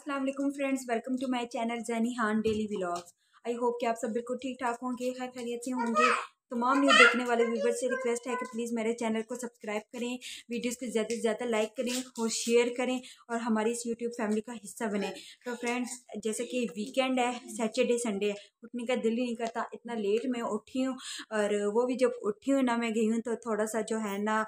Aslam friends welcome to my channel जैनी हान daily blog I hope कि आप सब बिल्कुल ठीक ठाक होंगे खैर खैरियत से होंगे तमाम न्यूज़ देखने वाले व्यूवर से रिक्वेस्ट है कि प्लीज़ मेरे चैनल को सब्सक्राइब करें वीडियोस को ज़्यादा से ज़्यादा लाइक करें और शेयर करें और हमारी इस यूट्यूब फैमिली का हिस्सा बने तो फ्रेंड्स जैसे कि वीकेंड है सैटरडे संडे है उठने का दिल ही नहीं करता इतना लेट मैं उठी हूँ और वो भी जब उठी हूँ ना मैं गई हूँ तो थोड़ा सा जो है ना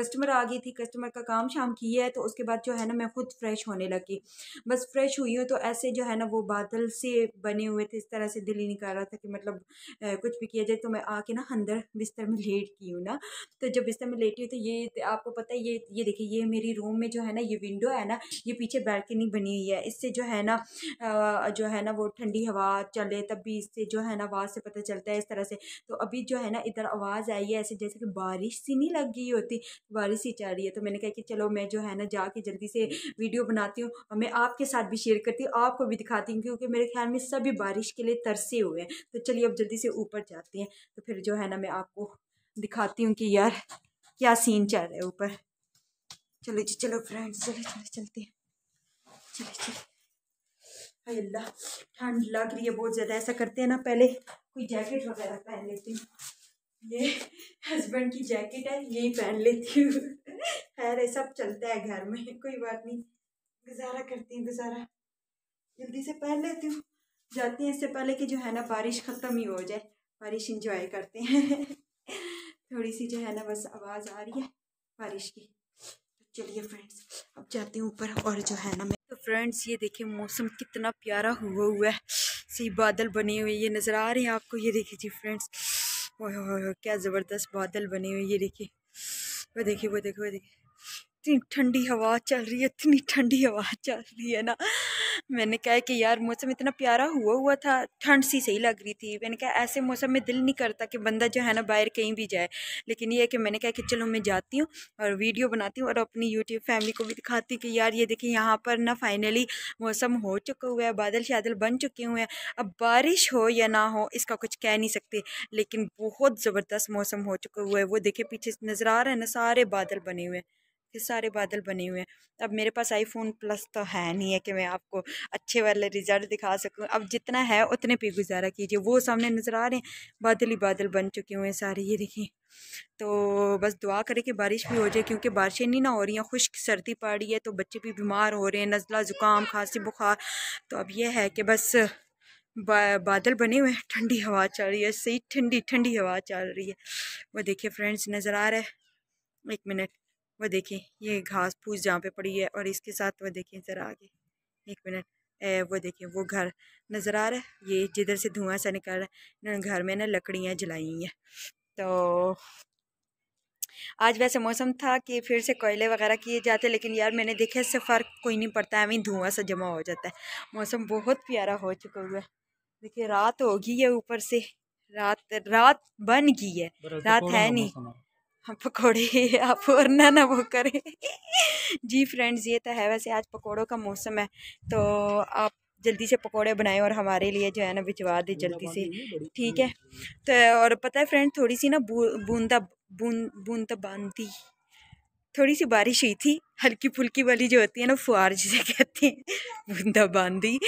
कस्टमर आ गई थी कस्टमर का काम शाम किया है तो उसके बाद जो है ना मैं खुद फ्रेश होने लगी बस फ्रेश हुई हूँ तो ऐसे जो है ना वो बादल से बने हुए थे इस तरह से दिल ही नहीं कर रहा था कि मतलब कुछ भी किया जाए तो मैं आके ना अंदर बिस्तर में लेट गई हूँ ना तो जब बिस्तर में लेटी हूँ तो ये आपको पता है ये ये देखिए ये मेरी रूम में जो है ना ये विंडो है ना ये पीछे बैल्कनी बनी हुई है इससे जो है ना जो है ना वो ठंडी हवा चले तब भी इससे जो है ना आवाज़ से पता चलता है इस तरह से तो अभी जो है ना इधर आवाज़ आई है ऐसे जैसे कि बारिश सी नहीं लग गई होती बारिश ही चल रही है तो मैंने कहा कि चलो मैं जो है ना जाके जल्दी से वीडियो बनाती हूँ और मैं आपके साथ भी शेयर करती हूँ आपको भी दिखाती हूँ क्योंकि मेरे ख्याल में सभी बारिश के लिए तरसे हुए हैं तो चलिए अब जल्दी से ऊपर जाते हैं तो फिर जो है ना मैं आपको दिखाती हूँ कि यार क्या सीन चल रहा है ऊपर चलो जी चलो फ्रेंड्स चलो चलो चलते हैं चलो चलो भाई अल्लाह ठंड लग रही है बहुत ज़्यादा ऐसा करते हैं ना पहले कोई जैकेट वगैरह पहन लेती हूँ ये हस्बैंड की जैकेट है यही पहन लेती हूँ खैर सब चलता है घर में कोई बात नहीं गुजारा करती हूँ गुजारा जल्दी से पहन लेती हूँ जाती हैं इससे पहले कि जो है ना बारिश ख़त्म ही हो जाए बारिश इंजॉय करते हैं थोड़ी सी जो है ना बस आवाज़ आ रही है बारिश की चलिए फ्रेंड्स अब जाते हैं ऊपर और जो है ना मैं तो फ्रेंड्स ये देखिए मौसम कितना प्यारा हुआ हुआ है सही बादल बने हुए ये नज़र आ रहे हैं आपको ये देखिए जी फ्रेंड्स ओह क्या ज़बरदस्त बादल बने हुए ये देखिए वो देखिए वो देखिए वो देखिए इतनी ठंडी हवा चल रही है इतनी ठंडी हवा चल रही है ना मैंने कहा कि यार मौसम इतना प्यारा हुआ हुआ था ठंड सी सही लग रही थी मैंने कहा ऐसे मौसम में दिल नहीं करता कि बंदा जो है ना बाहर कहीं भी जाए लेकिन ये है कि मैंने कहा कि चलो मैं जाती हूँ और वीडियो बनाती हूँ और अपनी यूट्यूब फैमिली को भी दिखाती हूँ कि यार ये देखिए यहाँ पर ना फाइनली मौसम हो चुका हुआ है बादल शादल बन चुके हुए हैं अब बारिश हो या ना हो इसका कुछ कह नहीं सकते लेकिन बहुत ज़बरदस्त मौसम हो चुका हुआ है वो देखे पीछे नज़र आ रहे हैं ना सारे बादल बने हुए हैं कि सारे बादल बने हुए हैं अब मेरे पास आईफोन प्लस तो है नहीं है कि मैं आपको अच्छे वाले रिजल्ट दिखा सकूं अब जितना है उतने पे गुजारा कीजिए वो सामने नज़र आ रहे हैं बादल ही बादल बन चुके हुए हैं सारे ये देखें तो बस दुआ करें कि बारिश भी हो जाए क्योंकि बारिशें नहीं ना हो रही हैं खुश्क सर्दी पड़ रही है तो बच्चे भी बीमार हो रहे हैं नज़ला ज़ुकाम खांसी बुखार तो अब यह है कि बस बा, बादल बने हुए हैं ठंडी हवा चल रही है सही ठंडी ठंडी हवा चल रही है वो देखिए फ्रेंड्स नज़र आ रहा है एक मिनट वह देखें ये घास फूस जहाँ पे पड़ी है और इसके साथ वह देखें ज़रा आगे एक मिनट वो देखें वो घर नज़र आ रहा है ये जिधर से धुआं सा निकल रहा है इन्होंने घर में ना लकड़ियाँ जलाई हैं तो आज वैसे मौसम था कि फिर से कोयले वगैरह किए जाते लेकिन यार मैंने देखा इससे फ़र्क कोई नहीं पड़ता है वहीं धुआँ सा जमा हो जाता है मौसम बहुत प्यारा हो चुका हुआ है देखिए रात होगी है ऊपर से रात रात बन गई है रात है नहीं पकौड़े आप और ना ना वो करें जी फ्रेंड्स ये तो है वैसे आज पकौड़ों का मौसम है तो आप जल्दी से पकोड़े बनाएं और हमारे लिए जो है ना भिजवा दें जल्दी से ठीक है हम्म। तो और पता है फ्रेंड थोड़ी सी ना बूंदा बूंद बूंदा बांधी थोड़ी सी बारिश हुई थी हल्की फुल्की वाली जो होती है ना फुहार जिसे कहते हैं बूंदा बांधी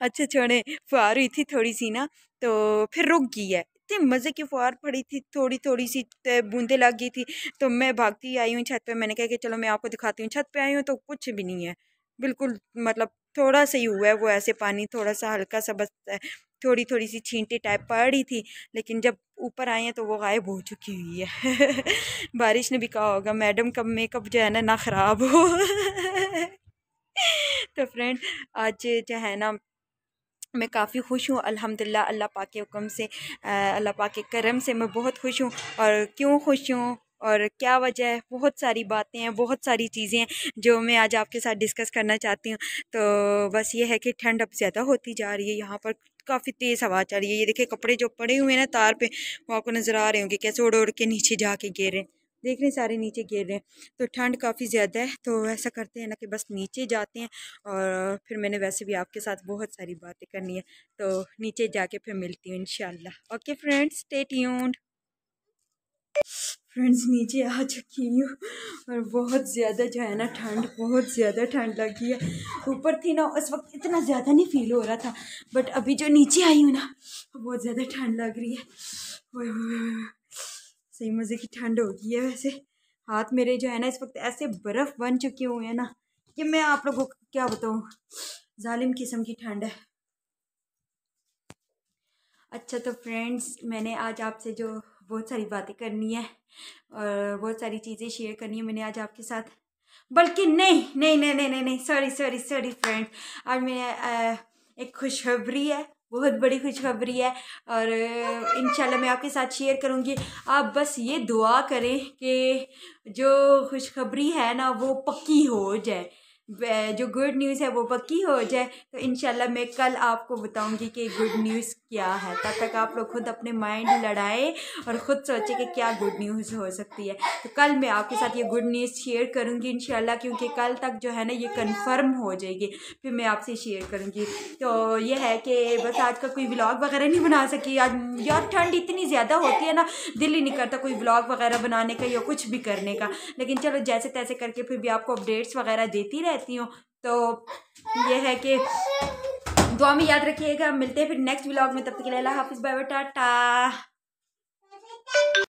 अच्छा छोड़े फुहार हुई थी थोड़ी सी ना तो फिर रुक गई है इतने मज़े की फुहार पड़ी थी थोड़ी थोड़ी सी बूंदे लग गई थी तो मैं भागती आई हूँ छत पे मैंने कहा कि चलो मैं आपको दिखाती हूँ छत पे आई हूँ तो कुछ भी नहीं है बिल्कुल मतलब थोड़ा सा ही हुआ है वो ऐसे पानी थोड़ा सा हल्का सा बस थोड़ी थोड़ी सी छींटे टाइप पड़ी थी लेकिन जब ऊपर आए हैं तो वो गायब हो चुकी हुई है बारिश ने भी कहा होगा मैडम का मेकअप जो है ना ना ख़राब हो तो फ्रेंड आज जो है ना मैं काफ़ी खुश हूँ अल्हम्दुलिल्लाह अल्लाह पाक के हुक्म से अल्लाह पाक के करम से मैं बहुत खुश हूँ और क्यों खुश हूँ और क्या वजह है बहुत सारी बातें हैं बहुत सारी चीज़ें हैं जो मैं आज आपके साथ डिस्कस करना चाहती हूँ तो बस ये है कि ठंड अब ज़्यादा होती जा रही है यहाँ पर काफ़ी तेज़ हवा चल रही है ये देखिए कपड़े जो पड़े हुए हैं ना तार पे वो आपको नज़र आ रहे होंगे कैसे उड़ उड़ के नीचे जाके गिर रहे हैं देख रहे हैं सारे नीचे गिर रहे हैं तो ठंड काफ़ी ज़्यादा है तो ऐसा करते हैं ना कि बस नीचे जाते हैं और फिर मैंने वैसे भी आपके साथ बहुत सारी बातें करनी है तो नीचे जाके फिर मिलती हूँ इन okay friends stay tuned friends नीचे आ चुकी हूँ और बहुत ज़्यादा जो है ना ठंड बहुत ज़्यादा ठंड लगी है ऊपर थी ना उस वक्त इतना ज़्यादा नहीं फील हो रहा था बट अभी जो नीचे आई हूँ ना बहुत ज़्यादा ठंड लग रही है सही मज़े की ठंड हो गई है वैसे हाथ मेरे जो है ना इस वक्त ऐसे बर्फ़ बन चुके हुए हैं ना कि मैं आप लोगों को क्या बताऊँ ालिम किस्म की ठंड है अच्छा तो फ्रेंड्स मैंने आज आपसे जो बहुत सारी बातें करनी है और बहुत सारी चीज़ें शेयर करनी है मैंने आज आपके साथ बल्कि नहीं नहीं नहीं नहीं नहीं, नहीं सॉरी सॉरी सॉरी फ्रेंड आज मैं एक खुशखबरी है बहुत बड़ी खुशखबरी है और इन मैं आपके साथ शेयर करूँगी आप बस ये दुआ करें कि जो खुशखबरी है ना वो पक्की हो जाए जो गुड न्यूज़ है वो पक्की हो जाए तो इन मैं कल आपको बताऊंगी कि गुड न्यूज़ क्या है तब तक आप लोग खुद अपने माइंड लड़ाएं और ख़ुद सोचें कि क्या गुड न्यूज़ हो सकती है तो कल मैं आपके साथ ये गुड न्यूज़ शेयर करूँगी इन क्योंकि कल तक जो है ना ये कन्फर्म हो जाएगी फिर मैं आपसे शेयर करूँगी तो ये है कि बस आज का कोई ब्लॉग वगैरह नहीं बना सकी आज यार ठंड इतनी ज़्यादा होती है ना दिल ही नहीं करता कोई ब्लॉग वगैरह बनाने का या कुछ भी करने का लेकिन चलो जैसे तैसे करके फिर भी आपको अपडेट्स वगैरह देती रहे रहती हूँ तो ये है कि दुआ में याद रखिएगा मिलते हैं फिर नेक्स्ट व्लॉग में तब तक के लिए हाफिज़ बाय टाटा